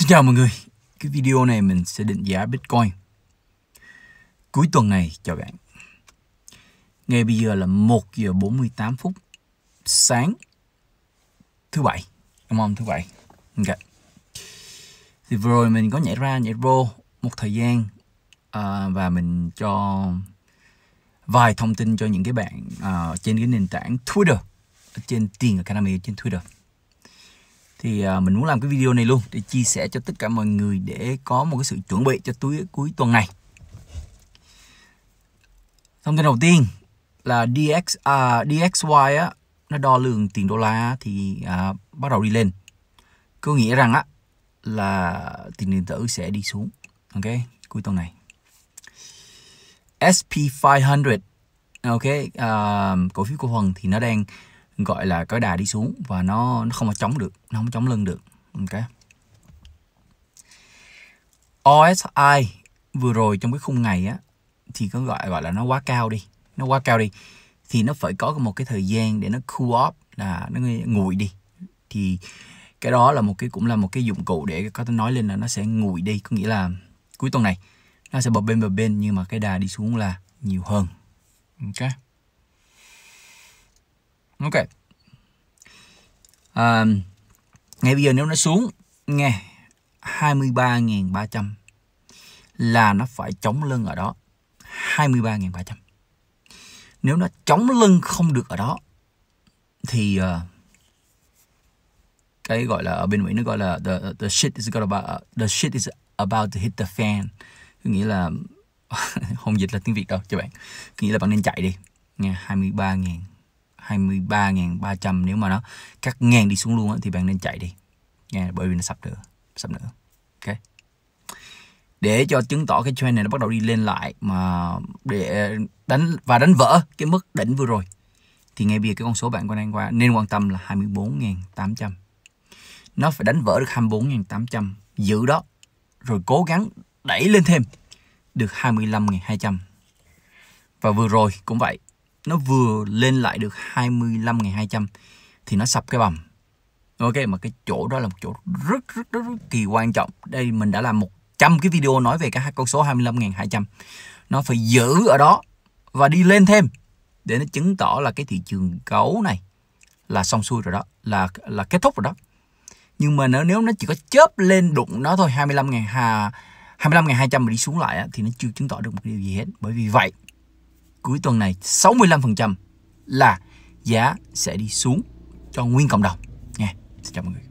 Xin chào mọi người, cái video này mình sẽ định giá Bitcoin Cuối tuần này chào bạn Ngay bây giờ là 1 giờ 48 phút sáng thứ bảy Đúng không? Thứ bảy Ok Thì vừa rồi mình có nhảy ra nhảy vô một thời gian à, Và mình cho vài thông tin cho những cái bạn à, trên cái nền tảng Twitter Trên tiền Academy trên Twitter thì à, mình muốn làm cái video này luôn để chia sẻ cho tất cả mọi người để có một cái sự chuẩn bị cho túi cuối tuần này thông tin đầu tiên là DX, uh, à, DXY á, nó đo lường tiền đô la thì uh, bắt đầu đi lên có nghĩa rằng á là tiền điện tử sẽ đi xuống ok cuối tuần này SP500 ok uh, cổ phiếu cổ phần thì nó đang gọi là cái đà đi xuống và nó nó không có chống được nó không chống lưng được ok OSI vừa rồi trong cái khung ngày á thì có gọi gọi là nó quá cao đi nó quá cao đi thì nó phải có một cái thời gian để nó cool off là nó nguội đi thì cái đó là một cái cũng là một cái dụng cụ để có thể nói lên là nó sẽ nguội đi có nghĩa là cuối tuần này nó sẽ bập bên bập bên nhưng mà cái đà đi xuống là nhiều hơn ok ok à, ngay bây giờ nếu nó xuống nghe 23.300 là nó phải chống lưng ở đó 23.300 nếu nó chống lưng không được ở đó thì uh, cái gọi là ở bên Mỹ nó gọi là the the shit is got about the shit is about to hit the fan có nghĩa là không dịch là tiếng Việt đâu cho bạn nghĩa là bạn nên chạy đi nghe 23.000 23.300 nếu mà nó cắt ngang đi xuống luôn á, thì bạn nên chạy đi nghe bởi vì nó sập nữa sập nữa ok để cho chứng tỏ cái trend này nó bắt đầu đi lên lại mà để đánh và đánh vỡ cái mức đỉnh vừa rồi thì ngay bây giờ cái con số bạn quan đang qua nên quan tâm là 24.800 nó phải đánh vỡ được 24.800 giữ đó rồi cố gắng đẩy lên thêm được 25.200 và vừa rồi cũng vậy nó vừa lên lại được 25.200 thì nó sập cái bầm ok mà cái chỗ đó là một chỗ rất rất rất, rất kỳ quan trọng đây mình đã làm 100 cái video nói về cái con số 25.200 nó phải giữ ở đó và đi lên thêm để nó chứng tỏ là cái thị trường gấu này là xong xuôi rồi đó là là kết thúc rồi đó nhưng mà nếu, nếu nó chỉ có chớp lên đụng nó thôi 25 ngàn 25 200 mà đi xuống lại thì nó chưa chứng tỏ được một điều gì hết bởi vì vậy cuối tuần này 65% là giá sẽ đi xuống cho nguyên cộng đồng. Nha. Xin chào mọi người.